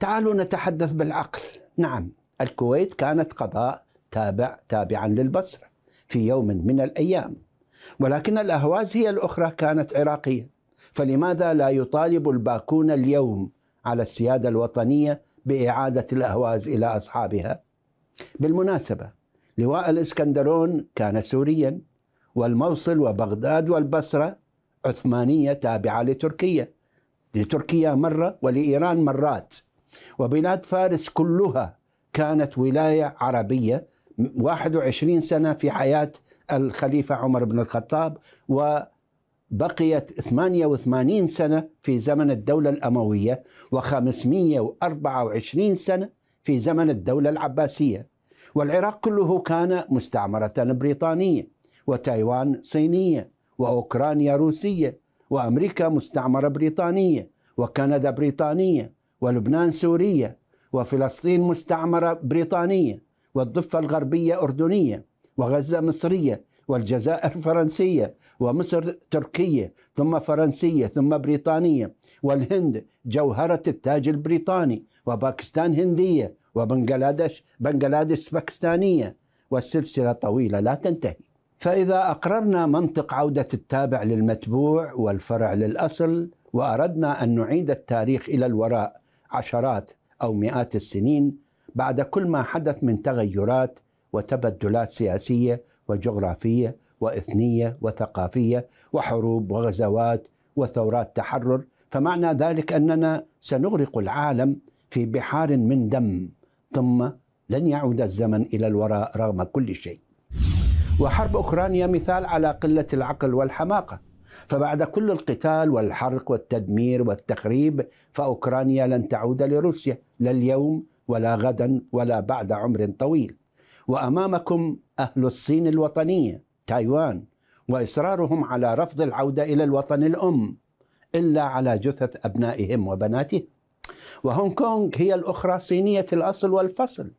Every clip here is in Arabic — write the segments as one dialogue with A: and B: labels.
A: تعالوا نتحدث بالعقل نعم الكويت كانت قضاء تابع تابعا للبصرة في يوم من الأيام ولكن الأهواز هي الأخرى كانت عراقية فلماذا لا يطالب الباكون اليوم على السيادة الوطنية بإعادة الأهواز إلى أصحابها بالمناسبة لواء الإسكندرون كان سوريا والموصل وبغداد والبصرة عثمانية تابعة لتركيا لتركيا مرة ولإيران مرات وبلاد فارس كلها كانت ولاية عربية 21 سنة في حياة الخليفة عمر بن الخطاب وبقيت 88 سنة في زمن الدولة الأموية و524 سنة في زمن الدولة العباسية والعراق كله كان مستعمرة بريطانية وتايوان صينية وأوكرانيا روسية وأمريكا مستعمرة بريطانية وكندا بريطانية ولبنان سورية وفلسطين مستعمرة بريطانية والضفة الغربية أردنية وغزة مصرية والجزائر فرنسية ومصر تركية ثم فرنسية ثم بريطانية والهند جوهرة التاج البريطاني وباكستان هندية وبنغلاديش بنغلاديش باكستانية والسلسلة طويلة لا تنتهي فإذا أقررنا منطق عودة التابع للمتبوع والفرع للأصل وأردنا أن نعيد التاريخ إلى الوراء عشرات او مئات السنين بعد كل ما حدث من تغيرات وتبدلات سياسيه وجغرافيه واثنيه وثقافيه وحروب وغزوات وثورات تحرر فمعنى ذلك اننا سنغرق العالم في بحار من دم ثم لن يعود الزمن الى الوراء رغم كل شيء. وحرب اوكرانيا مثال على قله العقل والحماقه. فبعد كل القتال والحرق والتدمير والتخريب فأوكرانيا لن تعود لروسيا لا اليوم ولا غدا ولا بعد عمر طويل وأمامكم أهل الصين الوطنية تايوان وإصرارهم على رفض العودة إلى الوطن الأم إلا على جثث أبنائهم وبناتهم وهونغ كونغ هي الأخرى صينية الأصل والفصل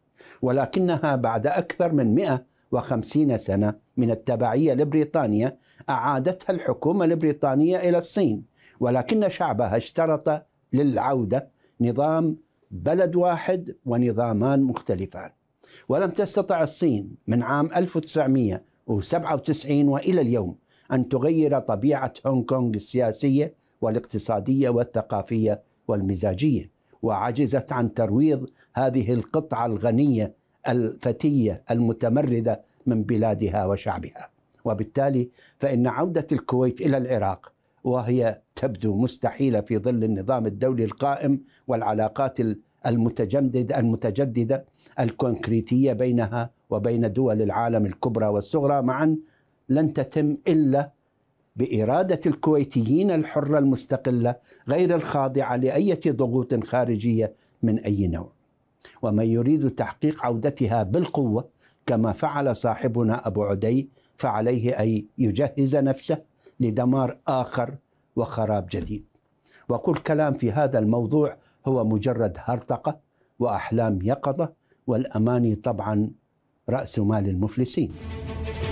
A: ولكنها بعد أكثر من مئة وخمسين سنة من التبعية لبريطانيا أعادتها الحكومة البريطانية إلى الصين ولكن شعبها اشترط للعودة نظام بلد واحد ونظامان مختلفان ولم تستطع الصين من عام 1997 وإلى اليوم أن تغير طبيعة هونغ كونغ السياسية والاقتصادية والثقافية والمزاجية وعجزت عن ترويض هذه القطعة الغنية الفتيه المتمرده من بلادها وشعبها وبالتالي فان عوده الكويت الى العراق وهي تبدو مستحيله في ظل النظام الدولي القائم والعلاقات المتجدد المتجدده الكونكريتيه بينها وبين دول العالم الكبرى والصغرى معا لن تتم الا باراده الكويتيين الحره المستقله غير الخاضعه لاي ضغوط خارجيه من اي نوع ومن يريد تحقيق عودتها بالقوه كما فعل صاحبنا ابو عدي فعليه ان يجهز نفسه لدمار اخر وخراب جديد. وكل كلام في هذا الموضوع هو مجرد هرطقه واحلام يقظه والاماني طبعا راس مال المفلسين.